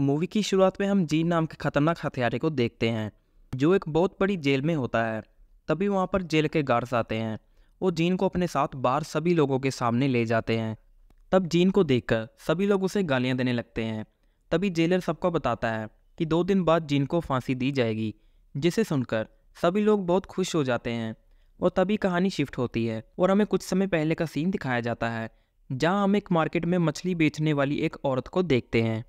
movie की शुरुआत में हम जीन नाम के खतरनाक हथियारे को देखते हैं जो एक बहुत बड़ी जेल में होता है तभी वहाँ पर जेल के गार्ड्स आते हैं वो जीन को अपने साथ बाहर सभी लोगों के सामने ले जाते हैं तब जीन को देखकर सभी लोग उसे गालियाँ देने लगते हैं तभी जेलर सबको बताता है कि दो दिन बाद जीन को फांसी दी जाएगी जिसे सुनकर सभी लोग बहुत खुश हो जाते हैं और तभी कहानी शिफ्ट होती है और हमें कुछ समय पहले का सीन दिखाया जाता है जहाँ हम एक मार्केट में मछली बेचने वाली एक औरत को देखते हैं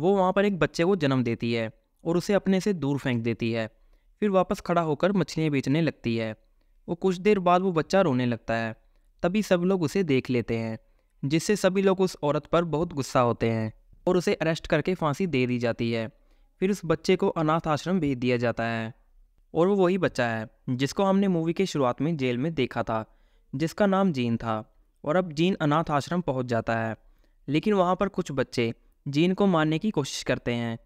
वो वहाँ पर एक बच्चे को जन्म देती है और उसे अपने से दूर फेंक देती है फिर वापस खड़ा होकर मछलियाँ बेचने लगती है वो कुछ देर बाद वो बच्चा रोने लगता है तभी सब लोग उसे देख लेते हैं जिससे सभी लोग उस औरत पर बहुत गुस्सा होते हैं और उसे अरेस्ट करके फांसी दे दी जाती है फिर उस बच्चे को अनाथ आश्रम भेज दिया जाता है और वो वही बच्चा है जिसको हमने मूवी के शुरुआत में जेल में देखा था जिसका नाम जीन था और अब जीन अनाथ आश्रम पहुंच जाता है लेकिन वहाँ पर कुछ बच्चे जीन को मारने की कोशिश करते हैं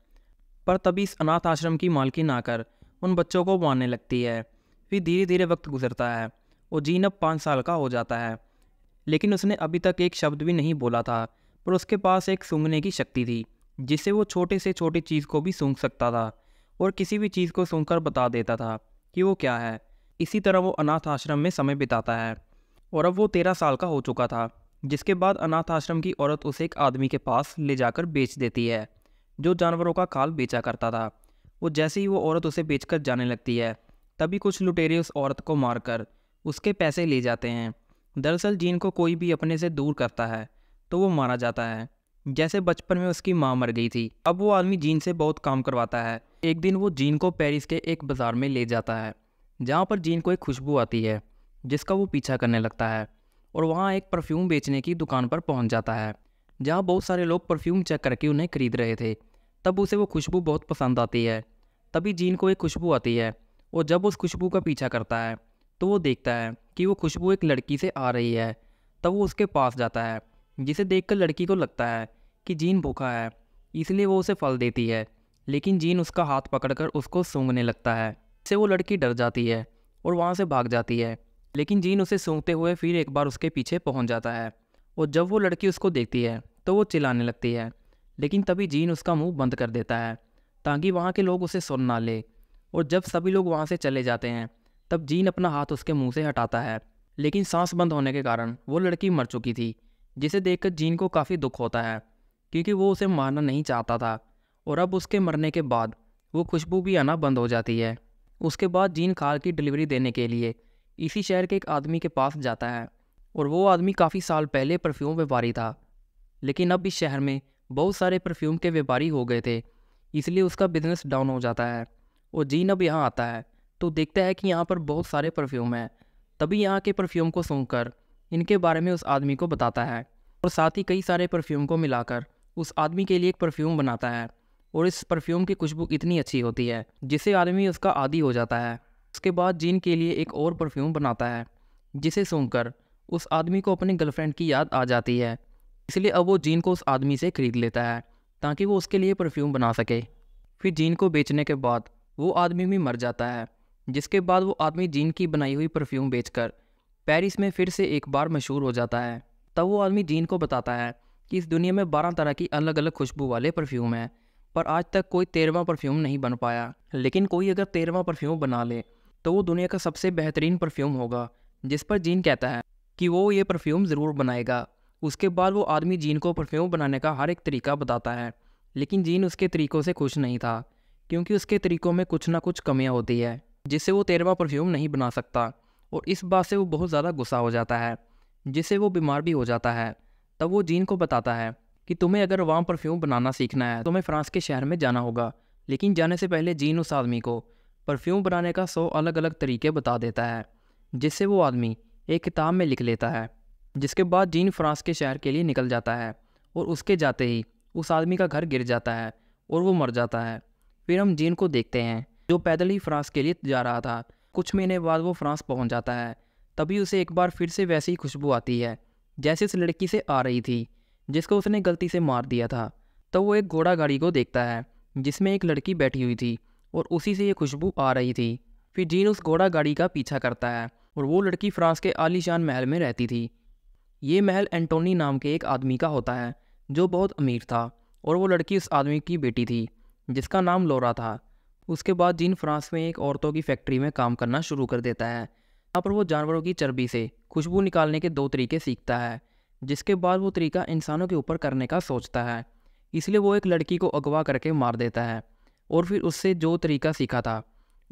पर तभी इस अनाथ आश्रम की मालकिन आकर उन बच्चों को मारने लगती है फिर धीरे धीरे वक्त गुजरता है वो जीन अब पाँच साल का हो जाता है लेकिन उसने अभी तक एक शब्द भी नहीं बोला था पर उसके पास एक सूंघने की शक्ति थी जिससे वो छोटे से छोटी चीज़ को भी सूंघ सकता था और किसी भी चीज़ को सूंघ कर बता देता था कि वो क्या है इसी तरह वो अनाथ आश्रम में समय बिताता है और अब वो तेरह साल का हो चुका था जिसके बाद अनाथ आश्रम की औरत उसे एक आदमी के पास ले जाकर बेच देती है जो जानवरों का खाल बेचा करता था वो जैसे ही वो औरत उसे बेचकर जाने लगती है तभी कुछ लुटेरे उस औरत को मारकर उसके पैसे ले जाते हैं दरअसल जीन को कोई भी अपने से दूर करता है तो वो मारा जाता है जैसे बचपन में उसकी माँ मर गई थी अब वो आदमी जीन से बहुत काम करवाता है एक दिन वो जीन को पेरिस के एक बाज़ार में ले जाता है जहाँ पर जीन को एक खुशबू आती है जिसका वो पीछा करने लगता है और वहाँ एक परफ्यूम बेचने की दुकान पर पहुँच जाता है जहाँ बहुत सारे लोग परफ्यूम चेक करके उन्हें खरीद रहे थे तब उसे वो खुशबू बहुत पसंद आती है तभी जीन को एक खुशबू आती है और जब उस खुशबू का पीछा करता है तो वो देखता है कि वो खुशबू एक लड़की से आ रही है तब वो उसके पास जाता है जिसे देखकर लड़की को लगता है कि जीन भूखा है इसलिए वो उसे फल देती है लेकिन जीन उसका हाथ पकड़कर उसको सूंघने लगता है इससे वो लड़की डर जाती है और वहाँ से भाग जाती है लेकिन जीन उसे सूंघते हुए फिर एक बार उसके पीछे पहुंच जाता है और जब वो लड़की उसको देखती है तो वो चिल्लाने लगती है लेकिन तभी जीन उसका मुंह बंद कर देता है ताकि वहाँ के लोग उसे सुन ना ले और जब सभी लोग वहाँ से चले जाते हैं तब जीन अपना हाथ उसके मुँह से हटाता है लेकिन सांस बंद होने के कारण वो लड़की मर चुकी थी जिसे देखकर जीन को काफ़ी दुख होता है क्योंकि वो उसे मारना नहीं चाहता था और अब उसके मरने के बाद वो खुशबू भी आना बंद हो जाती है उसके बाद जीन खाल की डिलीवरी देने के लिए इसी शहर के एक आदमी के पास जाता है और वो आदमी काफ़ी साल पहले परफ्यूम व्यापारी था लेकिन अब इस शहर में बहुत सारे परफ्यूम के व्यापारी हो गए थे इसलिए उसका बिजनेस डाउन हो जाता है और जीन अब यहाँ आता है तो देखता है कि यहाँ पर बहुत सारे परफ्यूम हैं तभी यहाँ के परफ्यूम को कर इनके बारे में उस आदमी को बताता है और साथ ही कई सारे परफ्यूम को मिलाकर उस आदमी के लिए एक परफ्यूम बनाता है और इस परफ्यूम की खुशबू इतनी अच्छी होती है जिससे आदमी उसका आदि हो जाता है उसके बाद जीन के लिए एक और परफ्यूम बनाता है जिसे सूंघकर उस आदमी को अपनी गर्लफ्रेंड की याद आ जाती है इसलिए अब वो जीन को उस आदमी से ख़रीद लेता है ताकि वो उसके लिए परफ्यूम बना सके फिर जीन को बेचने के बाद वो आदमी भी मर जाता है जिसके बाद वो आदमी जीन की बनाई हुई परफ्यूम बेचकर पेरिस में फिर से एक बार मशहूर हो जाता है तब वो आदमी जीन को बताता है कि इस दुनिया में बारह तरह की अलग अलग खुशबू वाले परफ्यूम हैं पर आज तक कोई तेरहवा परफ्यूम नहीं बन पाया लेकिन कोई अगर तेरहवा परफ्यूम बना ले तो वो दुनिया का सबसे बेहतरीन परफ्यूम होगा जिस पर जीन कहता है कि वो ये परफ्यूम ज़रूर बनाएगा उसके बाद वो आदमी जीन को परफ्यूम बनाने का हर एक तरीका बताता है लेकिन जीन उसके तरीक़ों से खुश नहीं था क्योंकि उसके तरीक़ों में कुछ ना कुछ कमियाँ होती है जिससे वो तेरवा परफ्यूम नहीं बना सकता और इस बात से वो बहुत ज़्यादा गुस्सा हो जाता है जिससे वो बीमार भी हो जाता है तब वो जीन को बताता है कि तुम्हें अगर वाम परफ्यूम बनाना सीखना है तो तुम्हें फ्रांस के शहर में जाना होगा लेकिन जाने से पहले जीन उस आदमी को परफ्यूम बनाने का सौ अलग अलग तरीके बता देता है जिससे वो आदमी एक किताब में लिख लेता है जिसके बाद जीन फ्रांस के शहर के लिए निकल जाता है और उसके जाते ही उस आदमी का घर गिर जाता है और वो मर जाता है फिर हम जीन को देखते हैं जो पैदल ही फ्रांस के लिए जा रहा था कुछ महीने बाद वो फ्रांस पहुंच जाता है तभी उसे एक बार फिर से वैसी खुशबू आती है जैसे उस लड़की से आ रही थी जिसको उसने गलती से मार दिया था तो वो एक घोड़ा गाड़ी को देखता है जिसमें एक लड़की बैठी हुई थी और उसी से ये खुशबू आ रही थी फिर जीन उस घोड़ा गाड़ी का पीछा करता है और वो लड़की फ्रांस के आलीशान महल में रहती थी ये महल एंटोनी नाम के एक आदमी का होता है जो बहुत अमीर था और वो लड़की उस आदमी की बेटी थी जिसका नाम लोरा था उसके बाद जीन फ्रांस में एक औरतों की फैक्ट्री में काम करना शुरू कर देता है यहाँ पर वो जानवरों की चर्बी से खुशबू निकालने के दो तरीके सीखता है जिसके बाद वो तरीका इंसानों के ऊपर करने का सोचता है इसलिए वो एक लड़की को अगवा करके मार देता है और फिर उससे जो तरीका सीखा था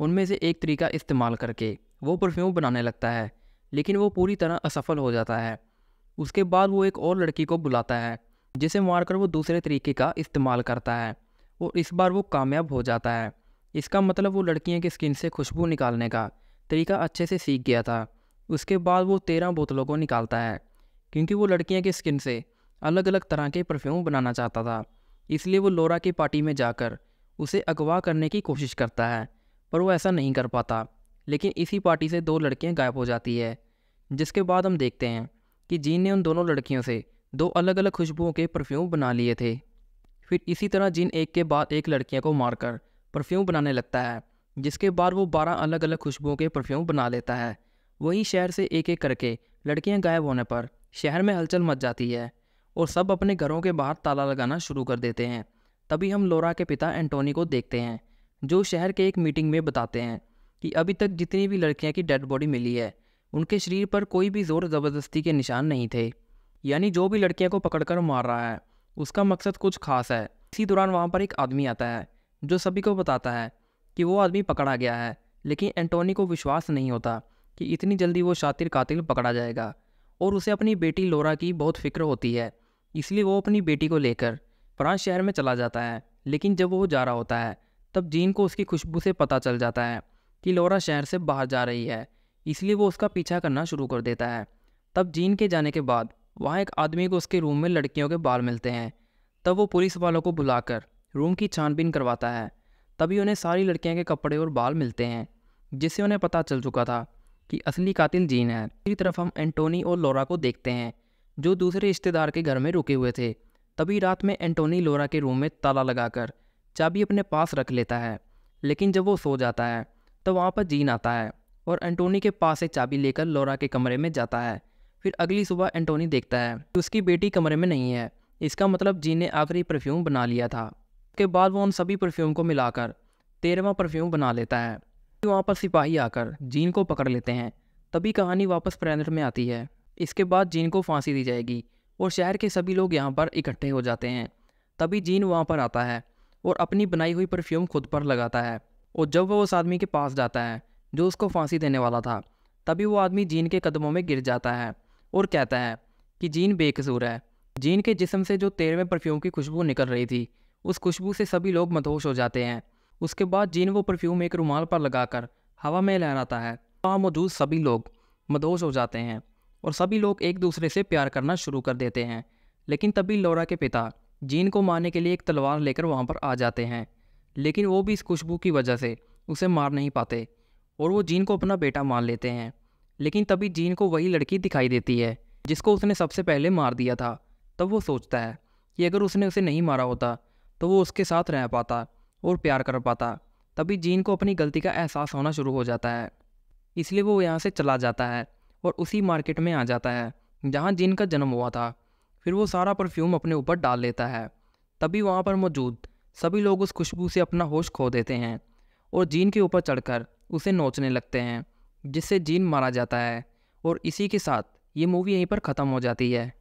उनमें से एक तरीका इस्तेमाल करके वो परफ्यूम बनाने लगता है लेकिन वो पूरी तरह असफल हो जाता है उसके बाद वो एक और लड़की को बुलाता है जिसे मारकर वो दूसरे तरीके का इस्तेमाल करता है और इस बार वो कामयाब हो जाता है इसका मतलब वो लड़कियों की स्किन से खुशबू निकालने का तरीका अच्छे से सीख गया था उसके बाद वो तेरह बोतलों को निकालता है क्योंकि वो लड़कियों की स्किन से अलग अलग तरह के परफ्यूम बनाना चाहता था इसलिए वो लोरा की पार्टी में जाकर उसे अगवा करने की कोशिश करता है पर वो ऐसा नहीं कर पाता लेकिन इसी पार्टी से दो लड़कियां गायब हो जाती है जिसके बाद हम देखते हैं कि जीन ने उन दोनों लड़कियों से दो अलग अलग खुशबुओं के परफ्यूम बना लिए थे फिर इसी तरह जीन एक के बाद एक लड़कियों को मारकर परफ्यूम बनाने लगता है जिसके बाद वो बारह अलग अलग खुशबुओं के परफ्यूम बना लेता है वहीं शहर से एक एक करके लड़कियां गायब होने पर शहर में हलचल मच जाती है और सब अपने घरों के बाहर ताला लगाना शुरू कर देते हैं तभी हम लोरा के पिता एंटोनी को देखते हैं जो शहर के एक मीटिंग में बताते हैं कि अभी तक जितनी भी लड़कियां की डेड बॉडी मिली है उनके शरीर पर कोई भी ज़ोर ज़बरदस्ती के निशान नहीं थे यानी जो भी लड़कियां को पकड़कर मार रहा है उसका मकसद कुछ खास है इसी दौरान वहाँ पर एक आदमी आता है जो सभी को बताता है कि वो आदमी पकड़ा गया है लेकिन एंटोनी को विश्वास नहीं होता कि इतनी जल्दी वो शातिर कातिल पकड़ा जाएगा और उसे अपनी बेटी लोरा की बहुत फिक्र होती है इसलिए वो अपनी बेटी को लेकर फ्रांस शहर में चला जाता है लेकिन जब वो जा रहा होता है तब जीन को उसकी खुशबू से पता चल जाता है कि लोरा शहर से बाहर जा रही है इसलिए वो उसका पीछा करना शुरू कर देता है तब जीन के जाने के बाद वहाँ एक आदमी को उसके रूम में लड़कियों के बाल मिलते हैं तब वो पुलिस वालों को बुलाकर रूम की छानबीन करवाता है तभी उन्हें सारी लड़कियों के कपड़े और बाल मिलते हैं जिससे उन्हें पता चल चुका था कि असली कातिल जीन है दूसरी तरफ हम एंटोनी और लोरा को देखते हैं जो दूसरे रिश्तेदार के घर में रुके हुए थे तभी रात में एंटोनी लोरा के रूम में ताला लगाकर चाबी अपने पास रख लेता है लेकिन जब वो सो जाता है तो वहाँ पर जीन आता है और एंटोनी के पास से चाबी लेकर लोरा के कमरे में जाता है फिर अगली सुबह एंटोनी देखता है कि उसकी बेटी कमरे में नहीं है इसका मतलब जीन ने आखिरी परफ्यूम बना लिया था उसके बाद वो उन सभी परफ्यूम को मिलाकर तेरहवा परफ्यूम बना लेता है वहाँ पर सिपाही आकर जीन को पकड़ लेते हैं तभी कहानी वापस प्लैनेट में आती है इसके बाद जीन को फांसी दी जाएगी और शहर के सभी लोग यहाँ पर इकट्ठे हो जाते हैं तभी जीन वहाँ पर आता है और अपनी बनाई हुई परफ्यूम खुद पर लगाता है और जब वह उस आदमी के पास जाता है जो उसको फांसी देने वाला था तभी वो आदमी जीन के कदमों में गिर जाता है और कहता है कि जीन बेकसूर है जीन के जिसम से जो तेल में परफ्यूम की खुशबू निकल रही थी उस खुशबू से सभी लोग मदहोश हो जाते हैं उसके बाद जीन वो परफ्यूम एक रुमाल पर लगाकर हवा में लहराता है वहाँ मौजूद सभी लोग मदहोश हो जाते हैं और सभी लोग एक दूसरे से प्यार करना शुरू कर देते हैं लेकिन तभी लौरा के पिता जीन को मारने के लिए एक तलवार लेकर वहाँ पर आ जाते हैं लेकिन वो भी इस खुशबू की वजह से उसे मार नहीं पाते और वो जीन को अपना बेटा मान लेते हैं लेकिन तभी जीन को वही लड़की दिखाई देती है जिसको उसने सबसे पहले मार दिया था तब वो सोचता है कि अगर उसने उसे नहीं मारा होता तो वो उसके साथ रह पाता और प्यार कर पाता तभी जीन को अपनी गलती का एहसास होना शुरू हो जाता है इसलिए वो यहाँ से चला जाता है और उसी मार्केट में आ जाता है जहाँ जिन का जन्म हुआ था फिर वो सारा परफ्यूम अपने ऊपर डाल लेता है तभी वहाँ पर मौजूद सभी लोग उस खुशबू से अपना होश खो देते हैं और जीन के ऊपर चढ़कर उसे नोचने लगते हैं जिससे जीन मारा जाता है और इसी के साथ ये मूवी यहीं पर ख़त्म हो जाती है